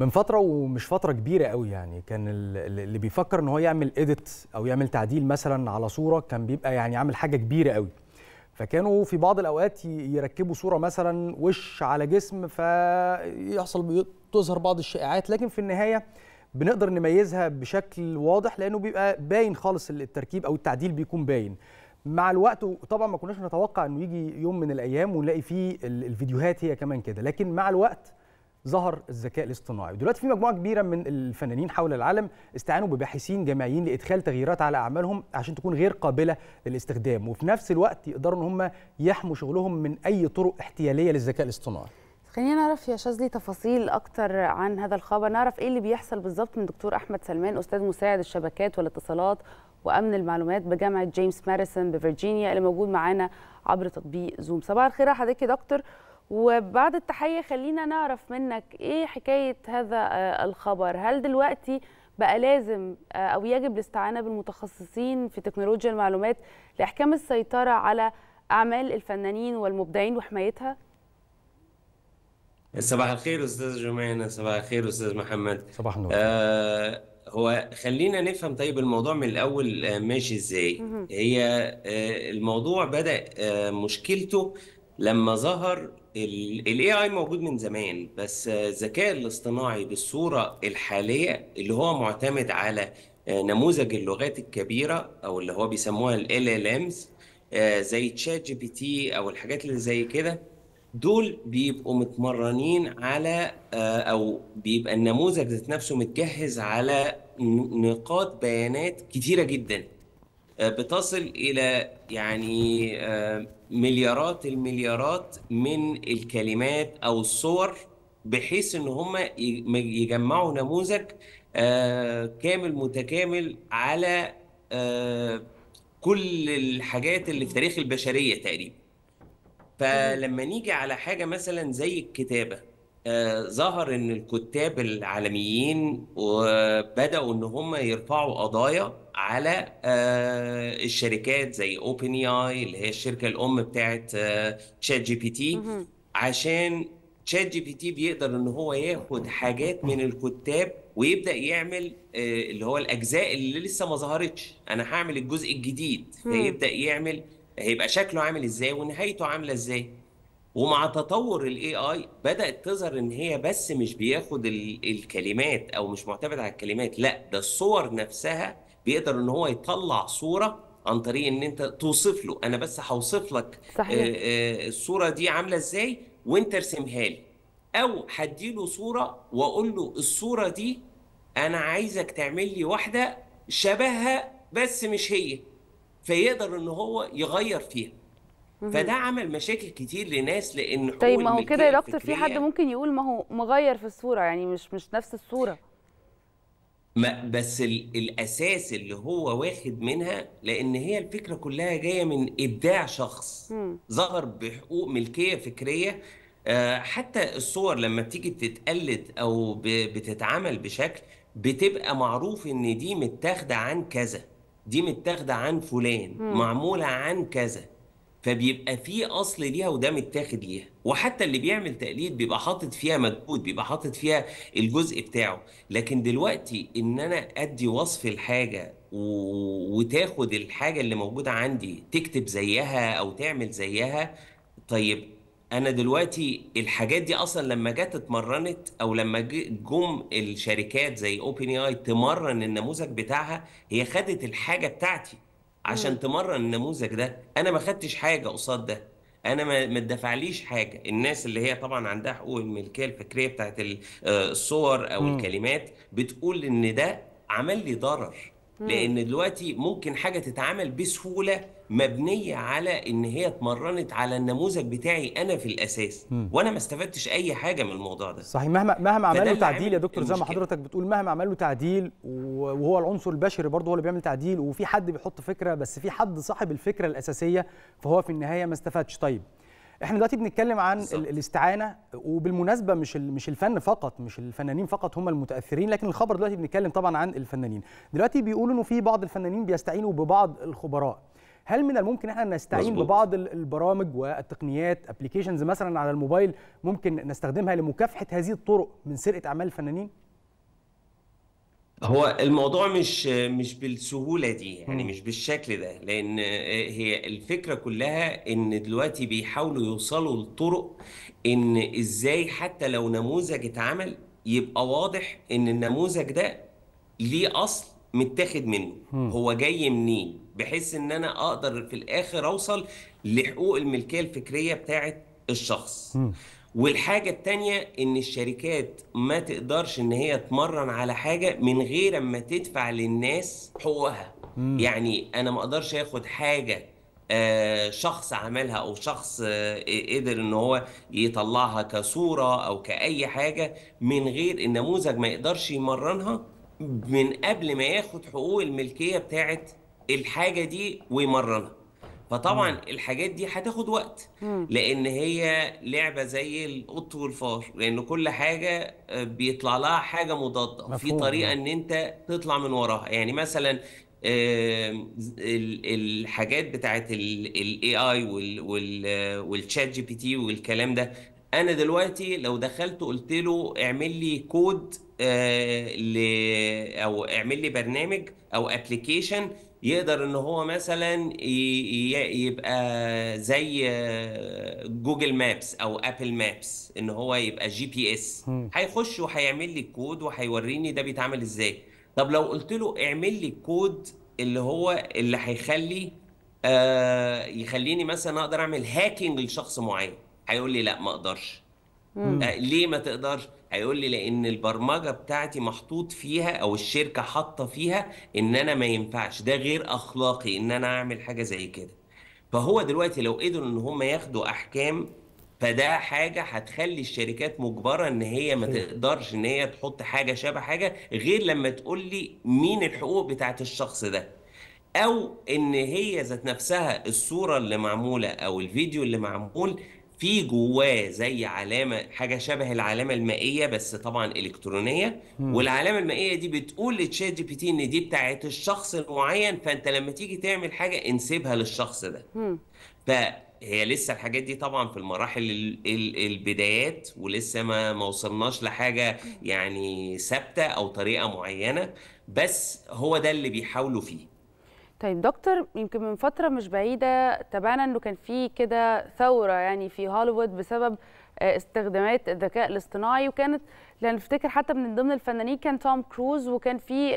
من فتره ومش فتره كبيره قوي يعني كان اللي بيفكر ان هو يعمل ايديت او يعمل تعديل مثلا على صوره كان بيبقى يعني عامل حاجه كبيره قوي فكانوا في بعض الاوقات يركبوا صوره مثلا وش على جسم فيحصل تظهر بعض الشائعات لكن في النهايه بنقدر نميزها بشكل واضح لانه بيبقى باين خالص التركيب او التعديل بيكون باين مع الوقت طبعا ما كناش نتوقع انه يجي يوم من الايام ونلاقي فيه الفيديوهات هي كمان كده لكن مع الوقت ظهر الذكاء الاصطناعي ودلوقتي في مجموعه كبيره من الفنانين حول العالم استعانوا بباحثين جامعيين لادخال تغييرات على اعمالهم عشان تكون غير قابله للاستخدام وفي نفس الوقت يقدروا ان هم يحموا شغلهم من اي طرق احتياليه للذكاء الاصطناعي خلينا نعرف يا شاذلي تفاصيل اكتر عن هذا الخبر نعرف ايه اللي بيحصل بالظبط من دكتور احمد سلمان استاذ مساعد الشبكات والاتصالات وامن المعلومات بجامعه جيمس ماريسون بفرجينيا اللي موجود معانا عبر تطبيق زوم صباح الخير على حضرتك يا دكتور وبعد التحيه خلينا نعرف منك ايه حكايه هذا آه، الخبر هل دلوقتي بقى لازم آه، او يجب الاستعانه بالمتخصصين في تكنولوجيا المعلومات لاحكام السيطره على اعمال الفنانين والمبدعين وحمايتها صباح الخير استاذ جمانه صباح الخير استاذ محمد صباح النور آه هو خلينا نفهم طيب الموضوع من الاول آه ماشي ازاي هي آه الموضوع بدا آه مشكلته لما ظهر الاي اي موجود من زمان بس الذكاء الاصطناعي بالصوره الحاليه اللي هو معتمد على آه، نموذج اللغات الكبيره او اللي هو بيسموها ال ال امز آه، زي تشات جي بي تي او الحاجات اللي زي كده دول بيبقوا متمرنين على آه، او بيبقى النموذج ذات نفسه متجهز على نقاط بيانات كتيره جدا آه، بتصل الى يعني آه، مليارات المليارات من الكلمات او الصور بحيث ان هم يجمعوا نموذج آه، كامل متكامل على كل الحاجات اللي في تاريخ البشريه تقريبا فلما نيجي على حاجه مثلا زي الكتابه ظهر ان الكتاب العالميين وبداوا ان هم يرفعوا قضايا على آه، الشركات زي اوبن اي اي اللي هي الشركه الام بتاعت تشات جي بي تي عشان تشات جي بي تي بيقدر ان هو ياخد حاجات من الكتاب ويبدا يعمل آه، اللي هو الاجزاء اللي لسه ما ظهرتش انا هعمل الجزء الجديد فيبدا يعمل هيبقى شكله عامل ازاي ونهايته عامله ازاي ومع تطور الاي اي بدات تظهر ان هي بس مش بياخد الكلمات او مش معتمد على الكلمات لا ده الصور نفسها بيقدر ان هو يطلع صوره عن طريق ان انت توصف له انا بس هوصف لك صحيح. آه، آه، الصوره دي عامله ازاي وانت ارسمها لي او هديله صوره واقول له الصوره دي انا عايزك تعمل لي واحده شبهها بس مش هي فيقدر ان هو يغير فيها فده عمل مشاكل كتير لناس لان طيب ما هو كده يا دكتور في حد ممكن يقول ما هو مغير في الصوره يعني مش مش نفس الصوره ما بس الاساس اللي هو واخد منها لان هي الفكره كلها جايه من ابداع شخص ظهر بحقوق ملكيه فكريه آه، حتى الصور لما بتيجي بتتقلد او بتتعمل بشكل بتبقى معروف ان دي متاخده عن كذا دي متاخده عن فلان معموله عن كذا فبيبقى في اصل ليها وده متاخد ليها وحتى اللي بيعمل تقليد بيبقى حاطط فيها مجهود بيبقى حاطط فيها الجزء بتاعه لكن دلوقتي ان انا ادي وصف الحاجه و... وتاخد الحاجه اللي موجوده عندي تكتب زيها او تعمل زيها طيب انا دلوقتي الحاجات دي اصلا لما جت اتمرنت او لما جم الشركات زي اوبن اي تمرن النموذج بتاعها هي خدت الحاجه بتاعتي عشان مم. تمرن النموذج ده انا ما خدتش حاجه قصاد ده انا ما ما حاجه الناس اللي هي طبعا عندها حقوق الملكيه الفكريه بتاعت آه، الصور او مم. الكلمات بتقول ان ده عمل لي ضرر لان دلوقتي ممكن حاجه تتعمل بسهوله مبنيه على ان هي اتمرنت على النموذج بتاعي انا في الاساس مم. وانا ما استفدتش اي حاجه من الموضوع ده صحيح مهما مهما عمل له تعديل يا دكتور زي ما حضرتك بتقول مهما عمل له تعديل وهو العنصر البشري برضه هو اللي بيعمل تعديل وفي حد بيحط فكره بس في حد صاحب الفكره الاساسيه فهو في النهايه ما استفادش طيب احنا دلوقتي بنتكلم عن بالزبط. الاستعانه وبالمناسبه مش مش الفن فقط مش الفنانين فقط هم المتاثرين لكن الخبر دلوقتي بنتكلم طبعا عن الفنانين دلوقتي بيقولوا انه في بعض الفنانين بيستعينوا ببعض الخبراء هل من الممكن احنا نستعين مزبوط. ببعض البرامج والتقنيات ابلكيشنز مثلا على الموبايل ممكن نستخدمها لمكافحه هذه الطرق من سرقه اعمال الفنانين هو الموضوع مش مش بالسهولة دي يعني مش بالشكل ده لأن آه، هي الفكرة كلها إن دلوقتي بيحاولوا يوصلوا لطرق إن إزاي حتى لو نموذج اتعمل يبقى واضح إن النموذج ده ليه أصل متاخد منه هو جاي منين بحيث إن أنا أقدر في الآخر أوصل لحقوق الملكية الفكرية بتاعت الشخص والحاجة التانية إن الشركات ما تقدرش إن هي تمرن على حاجة من غير أما تدفع للناس حقوقها يعني أنا ما أقدرش آخد حاجة آه، شخص عملها او شخص آه، قدر ان هو يطلعها كصوره او كاي حاجه من غير النموذج ما يقدرش يمرنها من قبل ما ياخد حقوق الملكيه بتاعت الحاجه دي ويمرنها فطبعا مم. الحاجات دي هتاخد وقت مم. لان هي لعبه زي القط والفار لان كل حاجه آه، بيطلع لها حاجه مضاده في طريقه ان انت تطلع من وراها يعني مثلا الحاجات بتاعت الاي اي والشات جي بي تي والكلام ده انا دلوقتي لو دخلت قلت له اعمل لي كود آه، او اعمل لي برنامج او ابلكيشن يقدر ان هو مثلا يبقى زي جوجل مابس او ابل مابس ان هو يبقى جي بي اس هيخش وهيعمل لي الكود وهيوريني ده بيتعمل ازاي طب لو قلت له اعمل لي الكود اللي هو اللي هيخلي آه يخليني مثلا اقدر اعمل هاكينج لشخص معين هيقول لي لا ما اقدرش آه ليه ما تقدرش هيقول لي لان البرمجه بتاعتي محطوط فيها او الشركه حاطه فيها ان انا ما ينفعش ده غير اخلاقي ان انا اعمل حاجه زي كده فهو دلوقتي لو قدروا ان هم ياخدوا احكام فده حاجه هتخلي الشركات مجبره ان هي ما تقدرش ان هي تحط حاجه شبه حاجه غير لما تقول لي مين الحقوق بتاعت الشخص ده او ان هي ذات نفسها الصوره اللي معموله او الفيديو اللي معمول في جواه زي علامه حاجه شبه العلامه المائيه بس طبعا الكترونيه والعلامه المائيه دي بتقول لتشات جي بي تي ان دي بتاعه الشخص المعين فانت لما تيجي تعمل حاجه انسبها للشخص ده فهي لسه الحاجات دي طبعا في المراحل البدايات ولسه ما ما وصلناش لحاجه يعني ثابته او طريقه معينه بس هو ده اللي بيحاولوا فيه طيب دكتور يمكن من فترة مش بعيدة تابعنا انه كان في كده ثورة يعني في هوليوود بسبب آه، استخدامات الذكاء الاصطناعي وكانت لان نفتكر حتى من ضمن الفنانين كان توم كروز وكان في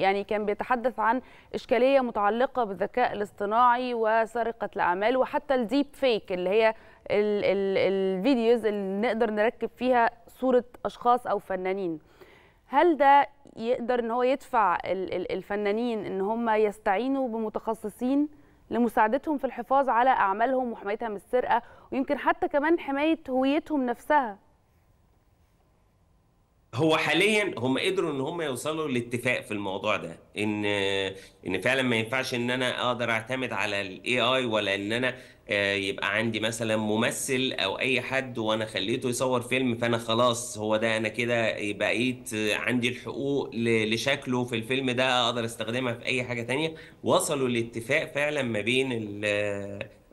يعني كان بيتحدث عن اشكاليه متعلقه بالذكاء الاصطناعي وسرقه الاعمال وحتى الديب فيك اللي هي الفيديوز اللي نقدر نركب فيها صوره اشخاص او فنانين هل ده يقدر ان هو يدفع الفنانين ان هم يستعينوا بمتخصصين لمساعدتهم في الحفاظ على اعمالهم وحمايتها من السرقه ويمكن حتى كمان حمايه هويتهم نفسها هو حاليا هم قدروا ان هم يوصلوا لاتفاق في الموضوع ده ان ان فعلا ما ينفعش ان انا اقدر اعتمد على الاي اي ولا ان انا آه، يبقى عندي مثلا ممثل او اي حد وانا خليته يصور فيلم فانا خلاص هو ده انا كده بقيت عندي الحقوق لشكله في الفيلم ده اقدر استخدمها في اي حاجه تانية وصلوا لاتفاق فعلا ما بين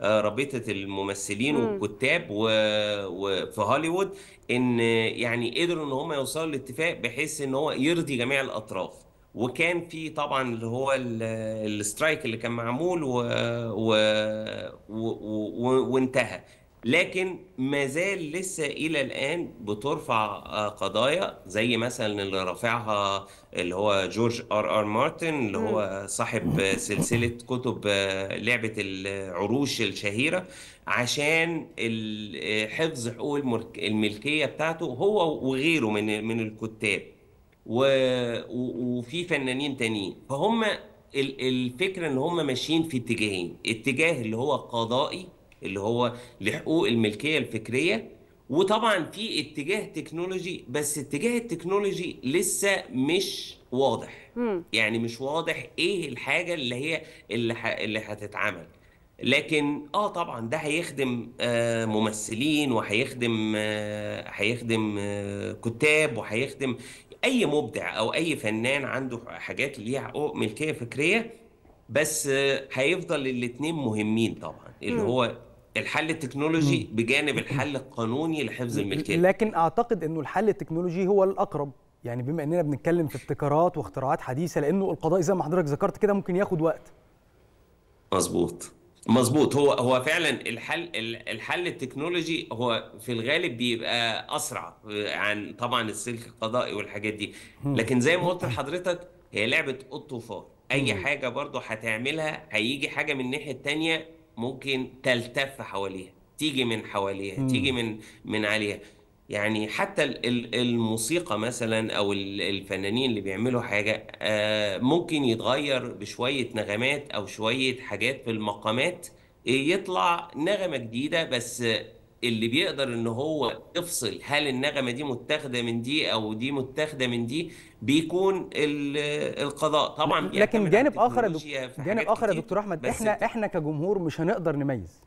رابطه الممثلين والكتاب وفي هوليوود ان يعني قدروا ان هم يوصلوا لاتفاق بحيث ان هو يرضي جميع الاطراف وكان في طبعا اللي هو الاسترايك اللي كان معمول و... و... و... و... وانتهى لكن ما زال لسه الى الان بترفع آه، قضايا زي مثلا اللي رافعها اللي هو جورج ار ار مارتن اللي هو صاحب سلسله كتب آه، لعبه العروش الشهيره عشان آه، حفظ حقوق الملكيه بتاعته هو وغيره من من الكتاب وفي فنانين تانيين فهم الفكره ان هم ماشيين في اتجاهين اتجاه اللي هو قضائي اللي هو لحقوق الملكيه الفكريه وطبعا في اتجاه تكنولوجي بس اتجاه التكنولوجي لسه مش واضح مم. يعني مش واضح ايه الحاجه اللي هي اللي اللي هتتعمل لكن اه طبعا ده هيخدم آه ممثلين وهيخدم آه هيخدم آه كتاب وهيخدم اي مبدع او اي فنان عنده حاجات ليها حقوق ملكيه فكريه بس آه، هيفضل الاتنين مهمين طبعا اللي هو الحل التكنولوجي بجانب الحل القانوني لحفظ الملكيه لكن اعتقد انه الحل التكنولوجي هو الاقرب يعني بما اننا بنتكلم في ابتكارات واختراعات حديثه لانه القضاء زي ما حضرتك ذكرت كده ممكن ياخد وقت مظبوط مظبوط هو هو فعلا الحل الحل التكنولوجي هو في الغالب بيبقى اسرع آه، عن طبعا السلك القضائي والحاجات دي لكن زي ما قلت لحضرتك هي لعبه قط وفار اي حاجه برضه هتعملها هيجي حاجه من الناحيه الثانيه ممكن تلتف حواليها تيجي من حواليها مم. تيجي من من عليها يعني حتى الموسيقى مثلا او الفنانين اللي بيعملوا حاجه آه، ممكن يتغير بشويه نغمات او شويه حاجات في المقامات يطلع نغمه جديده بس اللي بيقدر ان هو يفصل هل النغمه دي متاخده من دي او دي متاخده من دي بيكون القضاء طبعا لكن جانب اخر جانب اخر يا دكتور احمد احنا احنا كجمهور مش هنقدر نميز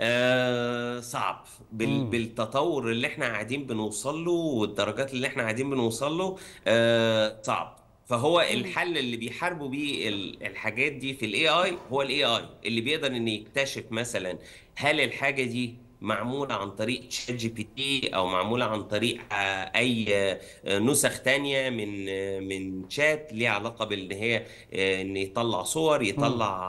آه صعب بالتطور اللي احنا قاعدين بنوصل له والدرجات اللي احنا قاعدين بنوصل له آه صعب فهو الحل اللي بيحاربوا بيه الحاجات دي في الاي اي هو الاي اي اللي بيقدر ان يكتشف مثلا هل الحاجه دي معموله عن طريق شات جي بي تي او معموله عن طريق آه، اي آه، نسخ تانية من آه، من شات ليها علاقه بان هي ان يطلع صور يطلع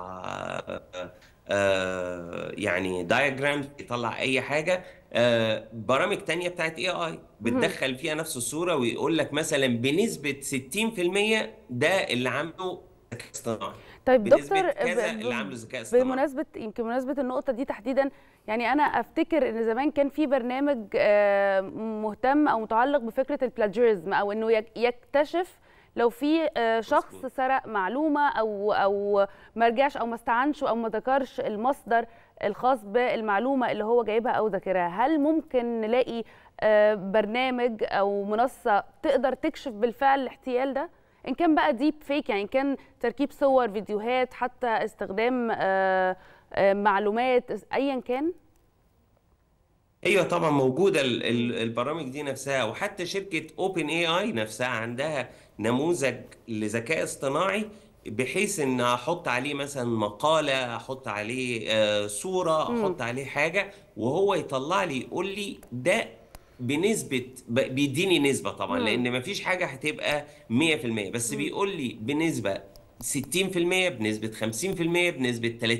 يعني دايجرام يطلع اي حاجه آه، برامج تانية بتاعت اي اي بتدخل فيها نفس الصوره ويقول لك مثلا بنسبه 60% ده اللي عامله ذكاء اصطناعي طيب دكتور ب... بمناسبه يمكن بمناسبه النقطه دي تحديدا يعني انا افتكر ان زمان كان في برنامج آه، مهتم او متعلق بفكره البلاجيرزم او انه يكتشف لو في آه، شخص سرق معلومه او او ما رجعش او ما استعنش او ما ذكرش المصدر الخاص بالمعلومه اللي هو جايبها او ذاكرها هل ممكن نلاقي آه، برنامج او منصه تقدر تكشف بالفعل الاحتيال ده ان كان بقى ديب فيك يعني ان كان تركيب صور فيديوهات حتى استخدام آه، آه، معلومات ايا كان ايوه طبعا موجوده البرامج دي نفسها وحتى شركه اوبن اي اي نفسها عندها نموذج لذكاء اصطناعي بحيث ان احط عليه مثلا مقاله احط عليه آه، صوره احط عليه حاجه وهو يطلع لي يقول لي ده بنسبه بيديني نسبه طبعا مم. لان مفيش حاجه هتبقى 100% بس بيقول لي بنسبه 60% بنسبة 50% بنسبة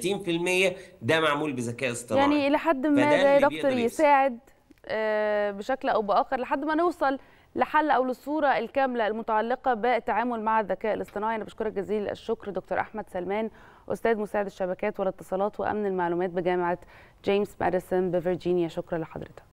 30% ده معمول بذكاء اصطناعي يعني إلى حد ما ده يا دكتور يساعد آه، بشكل أو بآخر لحد ما نوصل لحل او للصوره الكامله المتعلقه بالتعامل مع الذكاء الاصطناعي انا بشكرك جزيل الشكر دكتور احمد سلمان استاذ مساعد الشبكات والاتصالات وامن المعلومات بجامعه جيمس ماديسون بفرجينيا شكرا لحضرتك